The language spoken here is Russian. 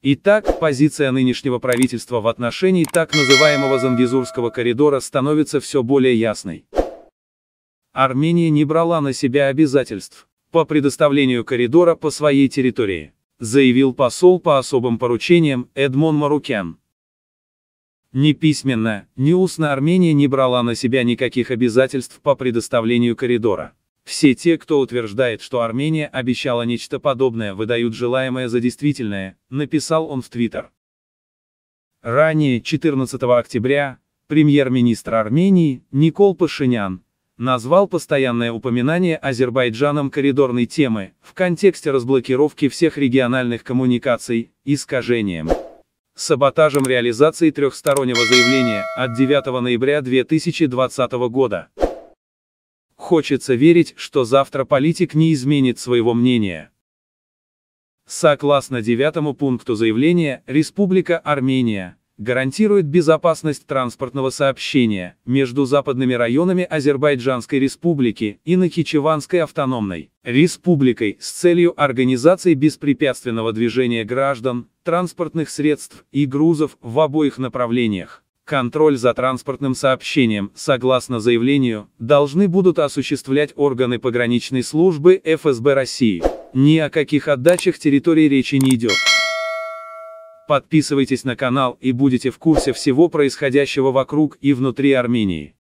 Итак, позиция нынешнего правительства в отношении так называемого Зангизурского коридора становится все более ясной. Армения не брала на себя обязательств по предоставлению коридора по своей территории, заявил посол по особым поручениям Эдмон Марукян. Ни письменно, ни устно Армения не брала на себя никаких обязательств по предоставлению коридора. Все те, кто утверждает, что Армения обещала нечто подобное, выдают желаемое за действительное, написал он в Твиттер. Ранее, 14 октября, премьер-министр Армении Никол Пашинян назвал постоянное упоминание Азербайджаном коридорной темы в контексте разблокировки всех региональных коммуникаций искажением саботажем реализации трехстороннего заявления от 9 ноября 2020 года. Хочется верить, что завтра политик не изменит своего мнения. Согласно девятому пункту заявления, Республика Армения гарантирует безопасность транспортного сообщения между западными районами Азербайджанской республики и Нахичеванской автономной республикой с целью организации беспрепятственного движения граждан, транспортных средств и грузов в обоих направлениях. Контроль за транспортным сообщением, согласно заявлению, должны будут осуществлять органы пограничной службы ФСБ России. Ни о каких отдачах территории речи не идет. Подписывайтесь на канал и будете в курсе всего происходящего вокруг и внутри Армении.